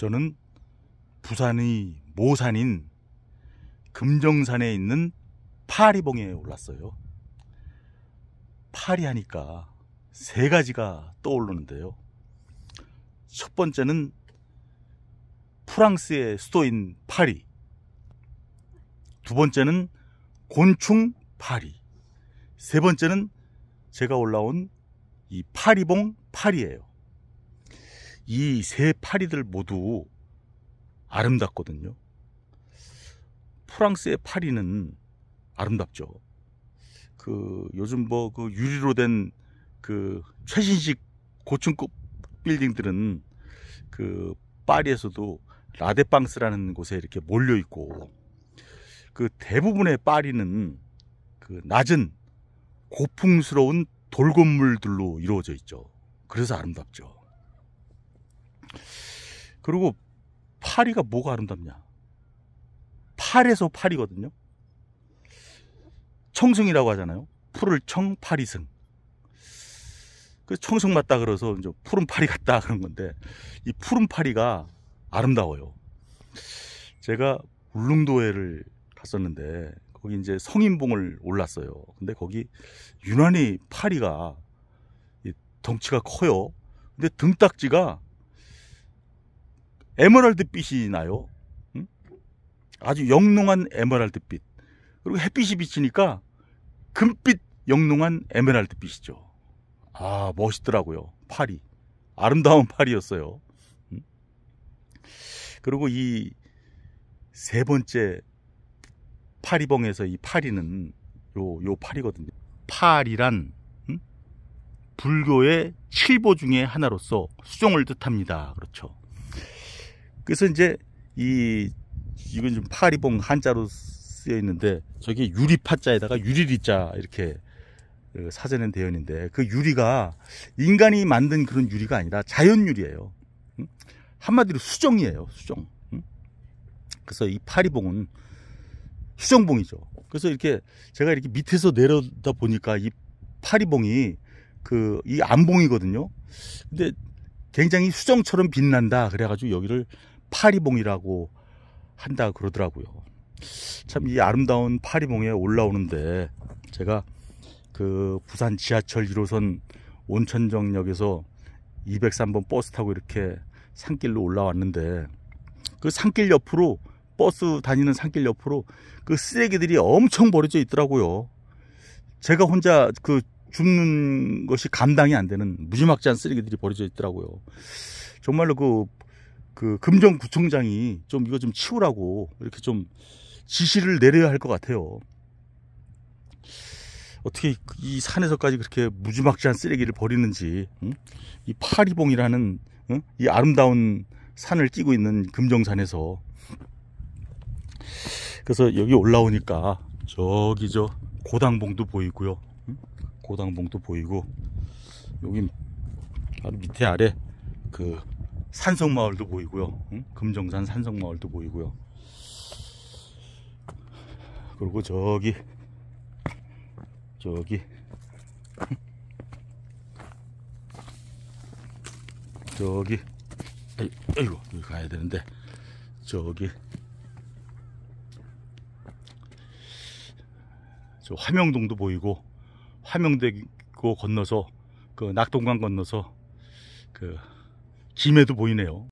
저는 부산의 모산인 금정산에 있는 파리봉에 올랐어요. 파리 하니까 세 가지가 떠오르는데요. 첫 번째는 프랑스의 수도인 파리. 두 번째는 곤충 파리. 세 번째는 제가 올라온 이 파리봉 파리예요. 이세 파리들 모두 아름답거든요. 프랑스의 파리는 아름답죠. 그 요즘 뭐 그 유리로 된 그 최신식 고층급 빌딩들은 그 파리에서도 라데방스라는 곳에 이렇게 몰려 있고 그 대부분의 파리는 그 낮은 고풍스러운 돌건물들로 이루어져 있죠. 그래서 아름답죠. 그리고 파리가 뭐가 아름답냐? 팔에서 팔이거든요. 청승이라고 하잖아요. 풀을 청파리승. 그 청승 맞다 그래서 이제 푸른 파리 같다 그런 건데 이 푸른 파리가 아름다워요. 제가 울릉도에를 갔었는데 거기 이제 성인봉을 올랐어요. 근데 거기 유난히 파리가 덩치가 커요. 근데 등딱지가 에메랄드빛이 나요. 응? 아주 영롱한 에메랄드빛. 그리고 햇빛이 비치니까 금빛 영롱한 에메랄드빛이죠. 아 멋있더라고요. 파리. 아름다운 파리였어요. 그리고 이 세 번째 파리봉에서 이 파리는 요, 요 파리거든요. 파리란 응? 불교의 칠보 중의 하나로서 수종을 뜻합니다. 그렇죠. 그래서 이제 이 이건 좀 파리봉 한자로 쓰여 있는데 저기 유리파자에다가 유리리자 이렇게 어, 사전엔 대연인데 그 유리가 인간이 만든 그런 유리가 아니라 자연 유리예요. 한마디로 수정이에요. 수정. 그래서 이 파리봉은 수정봉이죠. 그래서 이렇게 제가 이렇게 밑에서 내려다 보니까 이 파리봉이 그 이 안봉이거든요. 근데 굉장히 수정처럼 빛난다. 그래가지고 여기를 파리봉이라고 한다 그러더라고요. 참 이 아름다운 파리봉에 올라오는데 제가 그 부산 지하철 1호선 온천정역에서 203번 버스 타고 이렇게 산길로 올라왔는데 그 산길 옆으로 버스 다니는 산길 옆으로 그 쓰레기들이 엄청 버려져 있더라고요. 제가 혼자 그 줍는 것이 감당이 안 되는 무지막지한 쓰레기들이 버려져 있더라고요. 정말로 그그 금정구청장이 좀 이거 좀 치우라고 이렇게 좀 지시를 내려야 할 것 같아요. 어떻게 이 산에서까지 그렇게 무지막지한 쓰레기를 버리는지 응? 이 파리봉이라는 응? 이 아름다운 산을 끼고 있는 금정산에서 그래서 여기 올라오니까 저기 저 고당봉도 보이고요 고당봉도 보이고 여기 바로 밑에 아래 그 산성마을도 보이고요 응? 금정산 산성마을도 보이고요 그리고 저기 저기 저기 아이, 고 여기 가야 되는데 저기 저 화명동도 보이고 화명대고 건너서 그 낙동강 건너서 그 김에도 보이네요